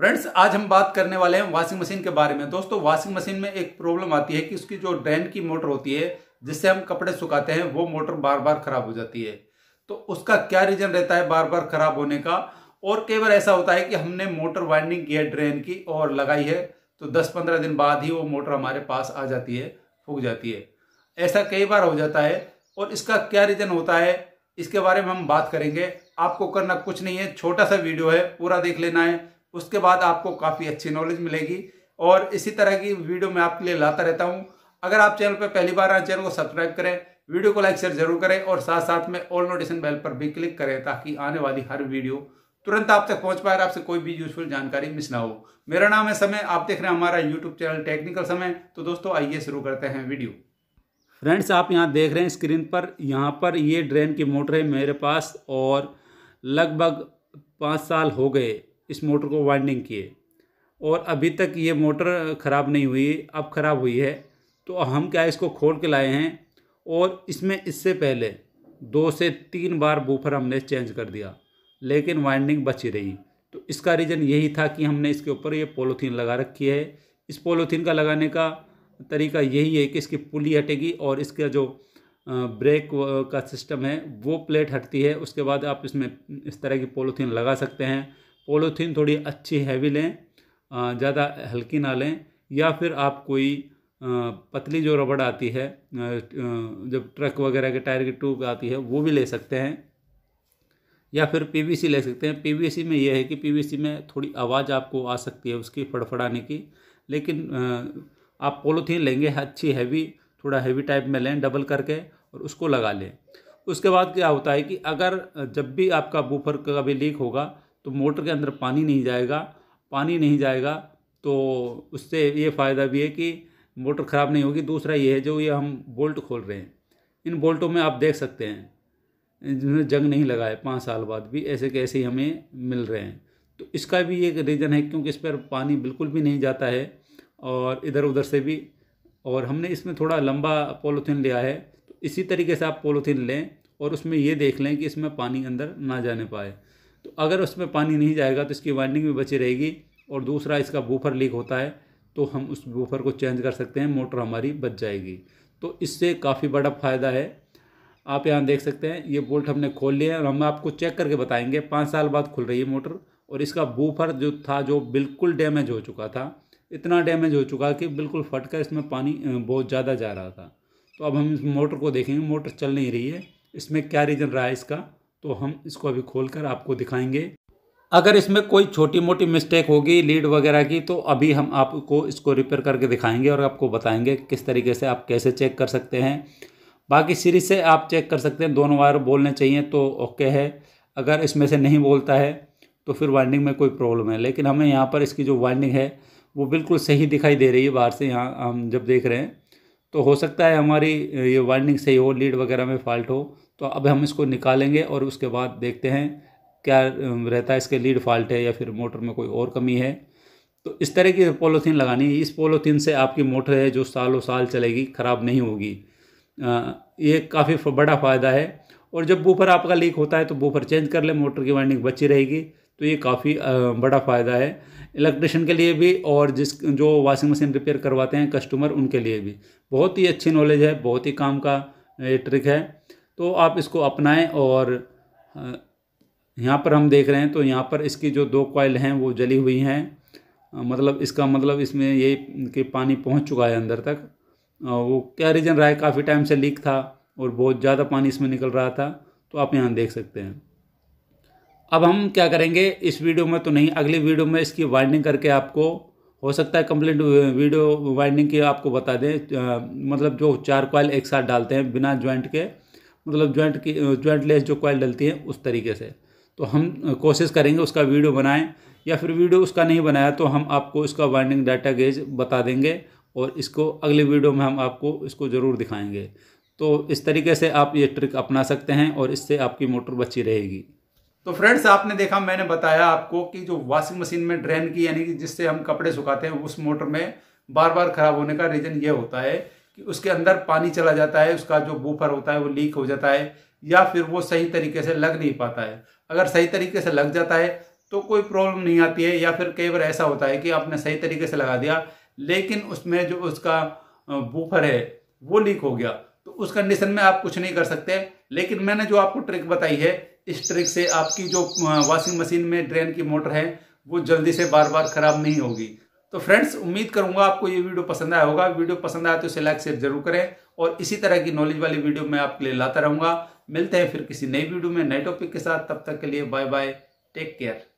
friends आज हम बात करने वाले हैं वॉशिंग मशीन के बारे में दोस्तों वॉशिंग मशीन में एक प्रॉब्लम आती है कि उसकी जो ड्रेन की मोटर होती है जिससे हम कपड़े सुखाते हैं वो मोटर बार बार खराब हो जाती है तो उसका क्या रीजन रहता है बार बार खराब होने का और कई बार ऐसा होता है कि हमने मोटर वाइंडिंग की है ड्रेन की और लगाई है तो दस पंद्रह दिन बाद ही वो मोटर हमारे पास आ जाती है फूक जाती है ऐसा कई बार हो जाता है और इसका क्या रीजन होता है इसके बारे में हम बात करेंगे आपको करना कुछ नहीं है छोटा सा वीडियो है पूरा देख लेना है उसके बाद आपको काफ़ी अच्छी नॉलेज मिलेगी और इसी तरह की वीडियो मैं आपके लिए लाता रहता हूँ अगर आप चैनल पर पहली बार आए चैनल को सब्सक्राइब करें वीडियो को लाइक शेयर जरूर करें और साथ साथ में ऑल नोटिफिकेशन बेल पर भी क्लिक करें ताकि आने वाली हर वीडियो तुरंत आप तक पहुंच पाए और आपसे कोई भी यूजफुल जानकारी मिस ना हो मेरा नाम है समय आप देख रहे हैं हमारा यूट्यूब चैनल टेक्निकल समय तो दोस्तों आइए शुरू करते हैं वीडियो फ्रेंड्स आप यहाँ देख रहे हैं स्क्रीन पर यहाँ पर ये ड्रेन की मोटर है मेरे पास और लगभग पाँच साल हो गए इस मोटर को वाइंडिंग किए और अभी तक ये मोटर ख़राब नहीं हुई अब ख़राब हुई है तो हम क्या इसको खोल के लाए हैं और इसमें इससे पहले दो से तीन बार बूफर हमने चेंज कर दिया लेकिन वाइंडिंग बची रही तो इसका रीज़न यही था कि हमने इसके ऊपर ये पोलोथीन लगा रखी है इस पोलोथीन का लगाने का तरीका यही है कि इसकी पुली हटेगी और इसका जो ब्रेक का सिस्टम है वो प्लेट हटती है उसके बाद आप इसमें इस तरह की पोलोथीन लगा सकते हैं पोलोथीन थोड़ी अच्छी हैवी लें ज़्यादा हल्की ना लें या फिर आप कोई पतली जो रबड़ आती है जब ट्रक वगैरह के टायर की ट्यूब आती है वो भी ले सकते हैं या फिर पीवीसी ले सकते हैं पीवीसी में यह है कि पीवीसी में थोड़ी आवाज़ आपको आ सकती है उसकी फड़फड़ाने की लेकिन आप पोलोथीन लेंगे अच्छी हैवी थोड़ा हैवी टाइप में लें डबल करके और उसको लगा लें उसके बाद क्या होता है कि अगर जब भी आपका बूफर कभी लीक होगा तो मोटर के अंदर पानी नहीं जाएगा पानी नहीं जाएगा तो उससे ये फ़ायदा भी है कि मोटर ख़राब नहीं होगी दूसरा ये है जो ये हम बोल्ट खोल रहे हैं इन बोल्टों में आप देख सकते हैं जिन्होंने जंग नहीं लगाए पाँच साल बाद भी ऐसे कैसे ही हमें मिल रहे हैं तो इसका भी एक रीज़न है क्योंकि इस पर पानी बिल्कुल भी नहीं जाता है और इधर उधर से भी और हमने इसमें थोड़ा लंबा पोलोथीन लिया है तो इसी तरीके से आप पोलोथीन लें और उसमें ये देख लें कि इसमें पानी अंदर ना जाने पाए तो अगर उसमें पानी नहीं जाएगा तो इसकी वाइंडिंग भी बची रहेगी और दूसरा इसका बूफर लीक होता है तो हम उस बूफर को चेंज कर सकते हैं मोटर हमारी बच जाएगी तो इससे काफ़ी बड़ा फ़ायदा है आप यहाँ देख सकते हैं ये बोल्ट हमने खोल लिया है और हम आपको चेक करके बताएंगे पाँच साल बाद खुल रही है मोटर और इसका बूफर जो था जो बिल्कुल डैमेज हो चुका था इतना डैमेज हो चुका कि बिल्कुल फट कर इसमें पानी बहुत ज़्यादा जा रहा था तो अब हम इस मोटर को देखेंगे मोटर चल नहीं रही है इसमें क्या रीज़न रहा है इसका तो हम इसको अभी खोलकर आपको दिखाएंगे अगर इसमें कोई छोटी मोटी मिस्टेक होगी लीड वगैरह की तो अभी हम आपको इसको रिपेयर करके दिखाएंगे और आपको बताएंगे किस तरीके से आप कैसे चेक कर सकते हैं बाकी सीरीज से आप चेक कर सकते हैं दोनों वायर बोलने चाहिए तो ओके है अगर इसमें से नहीं बोलता है तो फिर वाइंडिंग में कोई प्रॉब्लम है लेकिन हमें यहाँ पर इसकी जो वाइंडिंग है वो बिल्कुल सही दिखाई दे रही है बाहर से यहाँ हम जब देख रहे हैं तो हो सकता है हमारी ये वाइंडिंग सही हो लीड वगैरह में फॉल्ट हो तो अब हम इसको निकालेंगे और उसके बाद देखते हैं क्या रहता है इसके लीड फॉल्ट है या फिर मोटर में कोई और कमी है तो इस तरह की पोलोथीन लगानी है इस पोलोथीन से आपकी मोटर है जो सालों साल चलेगी ख़राब नहीं होगी ये काफ़ी बड़ा फ़ायदा है और जब बूफर आपका लीक होता है तो बूफर चेंज कर ले मोटर की वाइंडिंग बची रहेगी तो ये काफ़ी बड़ा फ़ायदा है इलेक्ट्रिशियन के लिए भी और जिस जो वॉशिंग मशीन रिपेयर करवाते हैं कस्टमर उनके लिए भी बहुत ही अच्छी नॉलेज है बहुत ही काम का ये ट्रिक है तो आप इसको अपनाएं और यहाँ पर हम देख रहे हैं तो यहाँ पर इसकी जो दो कॉयल हैं वो जली हुई हैं मतलब इसका मतलब इसमें ये कि पानी पहुँच चुका है अंदर तक वो क्या रीज़न रहा है काफ़ी टाइम से लीक था और बहुत ज़्यादा पानी इसमें निकल रहा था तो आप यहाँ देख सकते हैं अब हम क्या करेंगे इस वीडियो में तो नहीं अगली वीडियो में इसकी वाइंडिंग करके आपको हो सकता है कंप्लीट वीडियो वाइंडिंग की आपको बता दें मतलब जो चार कॉयल एक साथ डालते हैं बिना ज्वाइंट के मतलब ज्वाइंट की ज्वाइंट लेस जो कॉइल डलती है उस तरीके से तो हम कोशिश करेंगे उसका वीडियो बनाएं या फिर वीडियो उसका नहीं बनाया तो हम आपको इसका वाइंडिंग डाटा गेज बता देंगे और इसको अगले वीडियो में हम आपको इसको ज़रूर दिखाएंगे तो इस तरीके से आप ये ट्रिक अपना सकते हैं और इससे आपकी मोटर बची रहेगी तो फ्रेंड्स आपने देखा मैंने बताया आपको कि जो वॉशिंग मशीन में ड्रेन की यानी कि जिससे हम कपड़े सुखाते हैं उस मोटर में बार बार खराब होने का रीज़न ये होता है कि उसके अंदर पानी चला जाता है उसका जो बूफर होता है वो लीक हो जाता है या फिर वो सही तरीके से लग नहीं पाता है अगर सही तरीके से लग जाता है तो कोई प्रॉब्लम नहीं आती है या फिर कई बार ऐसा होता है कि आपने सही तरीके से लगा दिया लेकिन उसमें जो उसका बूफर है वो लीक हो गया तो उस कंडीशन में आप कुछ नहीं कर सकते लेकिन मैंने जो आपको ट्रिक बताई है इस ट्रिक से आपकी जो वॉशिंग मशीन में ड्रेन की मोटर है वो जल्दी से बार बार खराब नहीं होगी तो फ्रेंड्स उम्मीद करूंगा आपको ये वीडियो पसंद आया होगा वीडियो पसंद आया तो इसे लाइक शेयर जरूर करें और इसी तरह की नॉलेज वाली वीडियो मैं आपके लिए लाता रहूंगा मिलते हैं फिर किसी नई वीडियो में नए टॉपिक के साथ तब तक के लिए बाय बाय टेक केयर